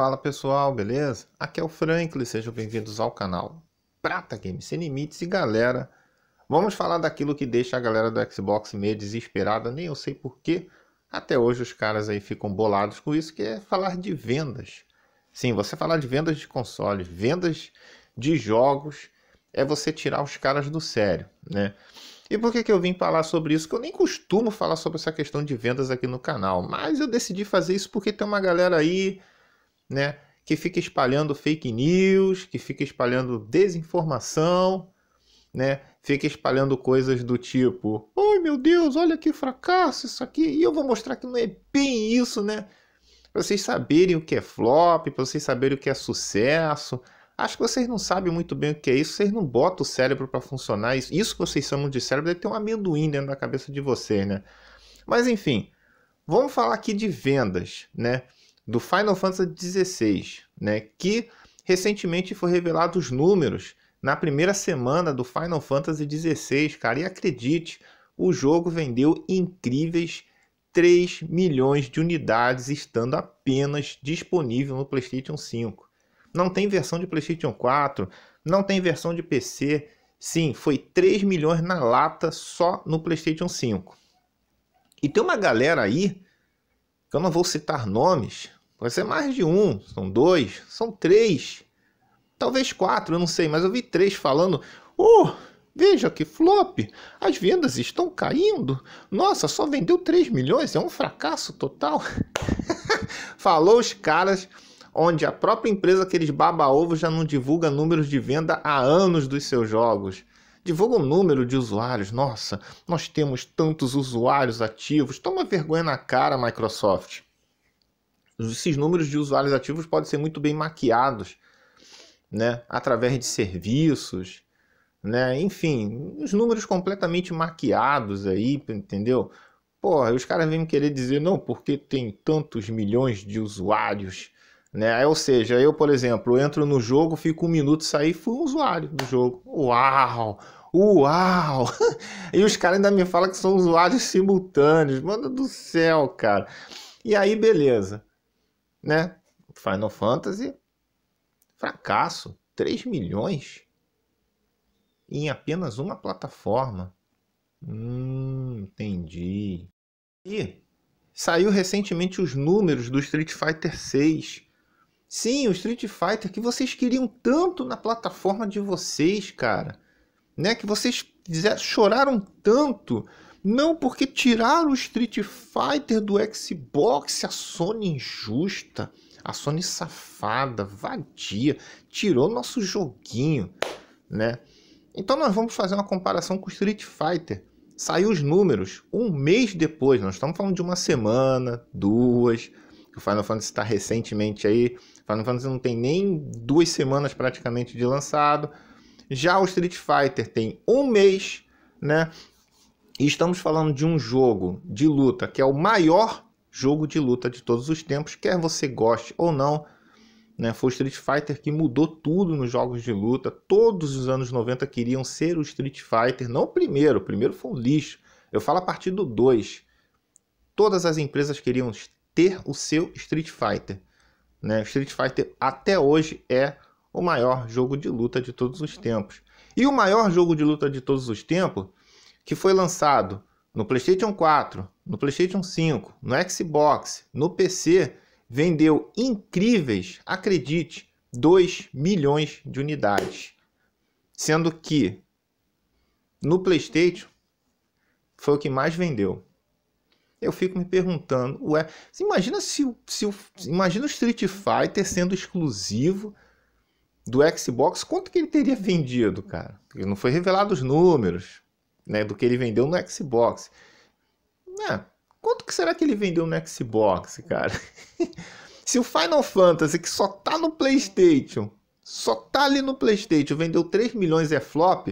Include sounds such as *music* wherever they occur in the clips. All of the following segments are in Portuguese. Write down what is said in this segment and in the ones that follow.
Fala pessoal, beleza? Aqui é o Franklin, sejam bem-vindos ao canal Prata Games Sem Limites e galera, vamos falar daquilo que deixa a galera do Xbox meio desesperada, nem eu sei porquê, até hoje os caras aí ficam bolados com isso, que é falar de vendas. Sim, você falar de vendas de consoles, vendas de jogos, é você tirar os caras do sério, né? E por que, que eu vim falar sobre isso? Que eu nem costumo falar sobre essa questão de vendas aqui no canal, mas eu decidi fazer isso porque tem uma galera aí né, que fica espalhando fake news, que fica espalhando desinformação, né, fica espalhando coisas do tipo: "Ai, meu Deus, olha que fracasso isso aqui". E eu vou mostrar que não é bem isso, né? Para vocês saberem o que é flop, para vocês saberem o que é sucesso, Acho que vocês não sabem muito bem o que é isso, vocês não botam o cérebro para funcionar. Isso, isso que vocês chamam de cérebro deve ter um amendoim dentro da cabeça de vocês, né? Mas enfim, vamos falar aqui de vendas, né? do Final Fantasy XVI, né? Que recentemente foi revelado os números na primeira semana do Final Fantasy XVI, cara. E acredite, o jogo vendeu incríveis 3 milhões de unidades, estando apenas disponível no PlayStation 5. Não tem versão de PlayStation 4, não tem versão de PC. Sim, foi 3 milhões na lata só no PlayStation 5. E tem uma galera aí que eu não vou citar nomes, vai ser mais de um, são dois, são três, talvez quatro, eu não sei, mas eu vi três falando: oh, veja que flop, as vendas estão caindo, nossa, só vendeu 3 milhões, é um fracasso total. *laughs* Falou os caras onde a própria empresa que eles baba ovo já não divulga números de venda há anos dos seus jogos divulga o número de usuários. Nossa, nós temos tantos usuários ativos. Toma vergonha na cara, Microsoft. Esses números de usuários ativos podem ser muito bem maquiados, né? Através de serviços, né? Enfim, os números completamente maquiados aí, entendeu? Porra, os caras vêm me querer dizer, não, porque tem tantos milhões de usuários né? Ou seja, eu, por exemplo, entro no jogo, fico um minuto, saí fui um usuário do jogo. Uau! Uau! *laughs* e os caras ainda me falam que são usuários simultâneos. Mano do céu, cara. E aí, beleza. Né? Final Fantasy, fracasso. 3 milhões em apenas uma plataforma. Hum, entendi. E saiu recentemente os números do Street Fighter 6 Sim, o Street Fighter que vocês queriam tanto na plataforma de vocês, cara. Né? Que vocês choraram tanto. Não, porque tiraram o Street Fighter do Xbox, a Sony injusta, a Sony safada, vadia, tirou nosso joguinho, né? Então nós vamos fazer uma comparação com o Street Fighter. Saiu os números um mês depois, nós estamos falando de uma semana, duas, que O Final Fantasy está recentemente aí. Final Fantasy não tem nem duas semanas praticamente de lançado. Já o Street Fighter tem um mês, né? E estamos falando de um jogo de luta que é o maior jogo de luta de todos os tempos, quer você goste ou não. Né? Foi o Street Fighter que mudou tudo nos jogos de luta. Todos os anos 90 queriam ser o Street Fighter, não o primeiro, o primeiro foi um lixo. Eu falo a partir do 2. Todas as empresas queriam ter o seu Street Fighter. Né? Street Fighter até hoje é o maior jogo de luta de todos os tempos. E o maior jogo de luta de todos os tempos, que foi lançado no PlayStation 4, no PlayStation 5, no Xbox, no PC, vendeu incríveis, acredite, 2 milhões de unidades. Sendo que no PlayStation foi o que mais vendeu eu fico me perguntando, ué, imagina se, se imagina o Street Fighter sendo exclusivo do Xbox, quanto que ele teria vendido, cara? Porque não foi revelado os números, né, do que ele vendeu no Xbox. Né? quanto que será que ele vendeu no Xbox, cara? *laughs* se o Final Fantasy, que só tá no PlayStation, só tá ali no PlayStation, vendeu 3 milhões é flop,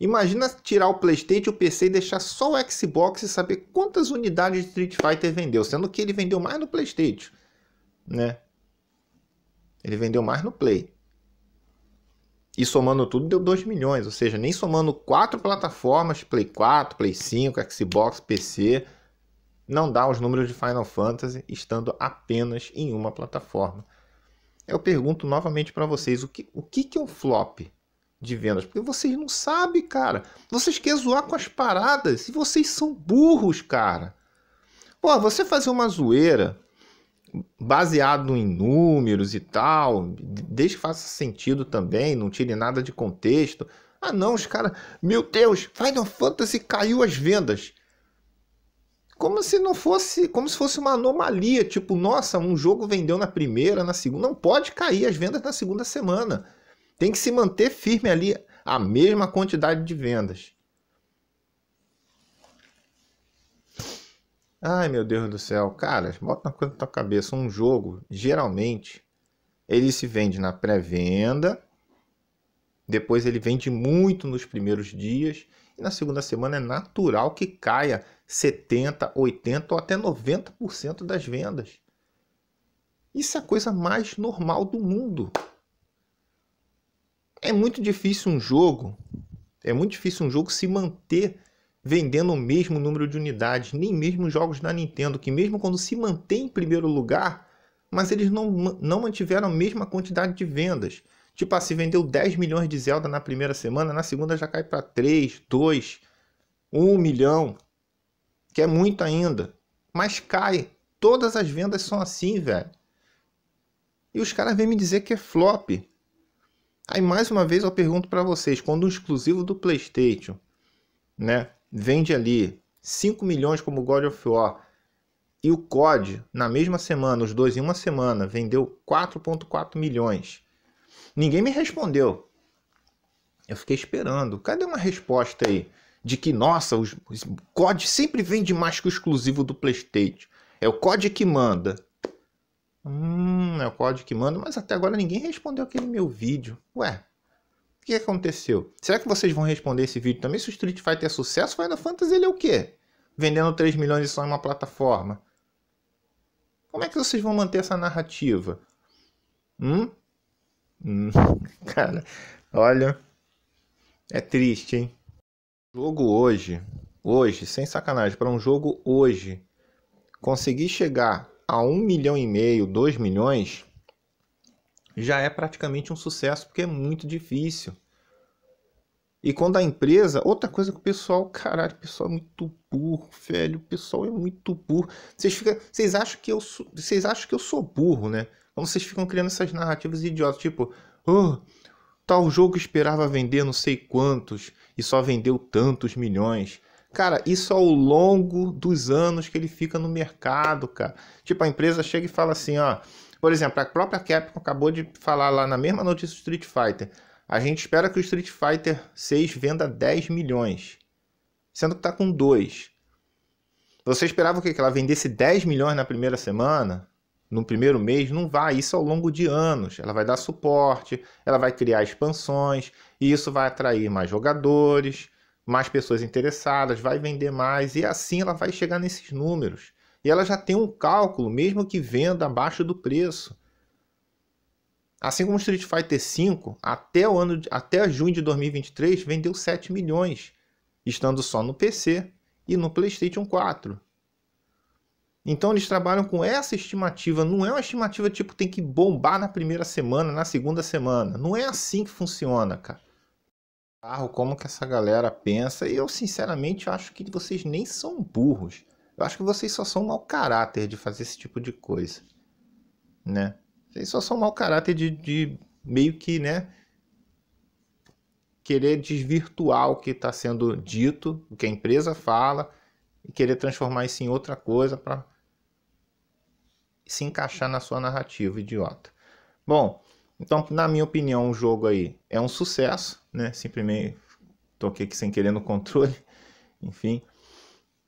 Imagina tirar o PlayStation, o PC e deixar só o Xbox e saber quantas unidades de Street Fighter vendeu, sendo que ele vendeu mais no PlayStation, né? Ele vendeu mais no Play. E somando tudo deu 2 milhões, ou seja, nem somando quatro plataformas, Play 4, Play 5, Xbox, PC, não dá os números de Final Fantasy estando apenas em uma plataforma. Eu pergunto novamente para vocês, o que, o que, que é um flop? de vendas, porque vocês não sabem, cara. Vocês querem zoar com as paradas e vocês são burros, cara. Pô, você fazer uma zoeira baseado em números e tal, desde que faça sentido também, não tire nada de contexto. Ah, não, os caras, meu Deus, Final Fantasy caiu as vendas. Como se não fosse, como se fosse uma anomalia, tipo, nossa, um jogo vendeu na primeira, na segunda, não pode cair as vendas na segunda semana. Tem que se manter firme ali a mesma quantidade de vendas. Ai, meu Deus do céu. Cara, bota uma coisa na tua cabeça. Um jogo, geralmente, ele se vende na pré-venda, depois ele vende muito nos primeiros dias, e na segunda semana é natural que caia 70, 80 ou até 90% das vendas. Isso é a coisa mais normal do mundo. É muito difícil um jogo, é muito difícil um jogo se manter vendendo o mesmo número de unidades, nem mesmo jogos da Nintendo, que mesmo quando se mantém em primeiro lugar, mas eles não, não mantiveram a mesma quantidade de vendas. Tipo, ah, se vendeu 10 milhões de Zelda na primeira semana, na segunda já cai para 3, 2, 1 milhão, que é muito ainda. Mas cai. Todas as vendas são assim, velho. E os caras vêm me dizer que é flop. Aí mais uma vez eu pergunto para vocês, quando um exclusivo do PlayStation, né, vende ali 5 milhões como God of War e o COD na mesma semana, os dois em uma semana, vendeu 4.4 milhões. Ninguém me respondeu. Eu fiquei esperando. Cadê uma resposta aí? De que, nossa, os, os COD sempre vende mais que o exclusivo do PlayStation. É o COD que manda. Hum, é o código que manda, mas até agora ninguém respondeu aquele meu vídeo. Ué, o que aconteceu? Será que vocês vão responder esse vídeo também? Se o Street Fighter é sucesso, Final Fantasy ele é o quê? Vendendo 3 milhões de só em uma plataforma. Como é que vocês vão manter essa narrativa? Hum? Hum, *laughs* cara, olha, é triste, hein? Jogo hoje, hoje, sem sacanagem, para um jogo hoje, conseguir chegar a 1 milhão e meio, 2 milhões, já é praticamente um sucesso, porque é muito difícil. E quando a empresa, outra coisa que o pessoal, caralho, o pessoal é muito burro, velho, o pessoal é muito burro. Vocês ficam, vocês acham que eu sou, vocês acham que eu sou burro, né? Como vocês ficam criando essas narrativas idiotas, tipo, oh, tal jogo esperava vender não sei quantos e só vendeu tantos milhões. Cara, isso ao longo dos anos que ele fica no mercado, cara. Tipo, a empresa chega e fala assim, ó. Por exemplo, a própria Capcom acabou de falar lá na mesma notícia do Street Fighter. A gente espera que o Street Fighter 6 venda 10 milhões. Sendo que tá com 2. Você esperava o quê? Que ela vendesse 10 milhões na primeira semana? No primeiro mês? Não vai. Isso ao longo de anos. Ela vai dar suporte, ela vai criar expansões, e isso vai atrair mais jogadores mais pessoas interessadas, vai vender mais e assim ela vai chegar nesses números. E ela já tem um cálculo, mesmo que venda abaixo do preço. Assim como Street Fighter V, até o ano até junho de 2023 vendeu 7 milhões, estando só no PC e no PlayStation 4. Então eles trabalham com essa estimativa, não é uma estimativa tipo tem que bombar na primeira semana, na segunda semana. Não é assim que funciona, cara carro, como que essa galera pensa. E eu, sinceramente, acho que vocês nem são burros. Eu acho que vocês só são mau caráter de fazer esse tipo de coisa. Né? Vocês só são mau caráter de, de meio que, né? Querer desvirtuar o que está sendo dito, o que a empresa fala, e querer transformar isso em outra coisa para se encaixar na sua narrativa idiota. Bom, então, na minha opinião, o jogo aí é um sucesso né? Simplesmente toquei aqui sem querer no controle, *laughs* enfim.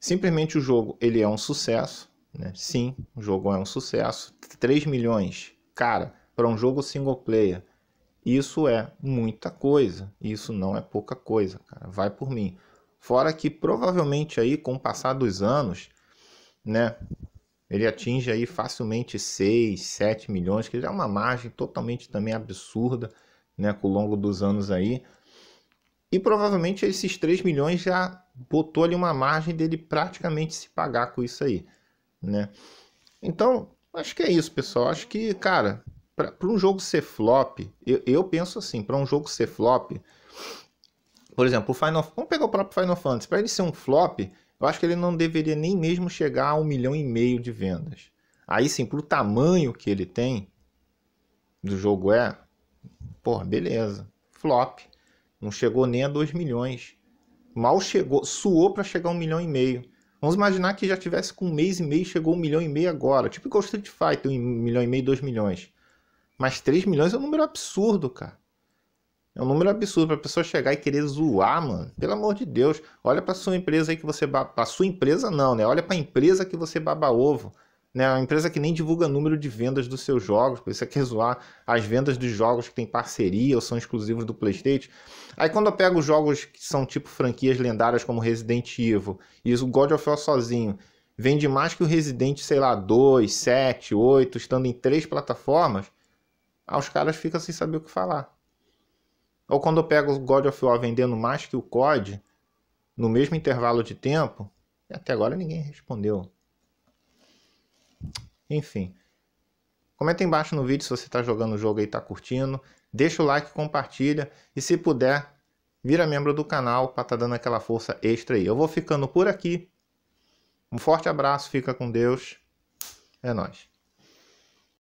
Simplesmente o jogo ele é um sucesso, né? Sim, o jogo é um sucesso. 3 milhões, cara, para um jogo single player, isso é muita coisa. Isso não é pouca coisa, cara. Vai por mim. Fora que provavelmente aí com o passar dos anos, né? Ele atinge aí facilmente 6, 7 milhões, que já é uma margem totalmente também absurda né, com o longo dos anos aí. E provavelmente esses 3 milhões já botou ali uma margem dele praticamente se pagar com isso aí, né? Então, acho que é isso, pessoal. Acho que, cara, para um jogo ser flop, eu, eu penso assim, para um jogo ser flop, por exemplo, o Final, vamos pegar o próprio Final Fantasy, para ele ser um flop, eu acho que ele não deveria nem mesmo chegar a um milhão e meio de vendas. Aí sim, pro tamanho que ele tem, do jogo é, Pô, beleza. Flop. Não chegou nem a 2 milhões. Mal chegou, suou para chegar a 1 milhão e meio. Vamos imaginar que já tivesse com um mês e meio, chegou 1 milhão e meio agora. Tipo igual Street Fighter, 1 milhão e meio, 2 milhões. Mas 3 milhões é um número absurdo, cara. É um número absurdo para pessoa chegar e querer zoar, mano. Pelo amor de Deus, olha para sua empresa aí que você para sua empresa não, né? Olha para empresa que você baba ovo. Né? Uma empresa que nem divulga número de vendas dos seus jogos, porque é você é quer zoar as vendas dos jogos que tem parceria ou são exclusivos do PlayStation. Aí quando eu pego jogos que são tipo franquias lendárias como Resident Evil e o God of War sozinho vende mais que o Resident, sei lá, 2, 7, 8, estando em três plataformas, aí os caras ficam sem saber o que falar. Ou quando eu pego o God of War vendendo mais que o COD no mesmo intervalo de tempo, até agora ninguém respondeu. Enfim. Comenta embaixo no vídeo se você está jogando o jogo e está curtindo. Deixa o like, compartilha e se puder, vira membro do canal para estar tá dando aquela força extra aí. Eu vou ficando por aqui. Um forte abraço, fica com Deus. É nóis.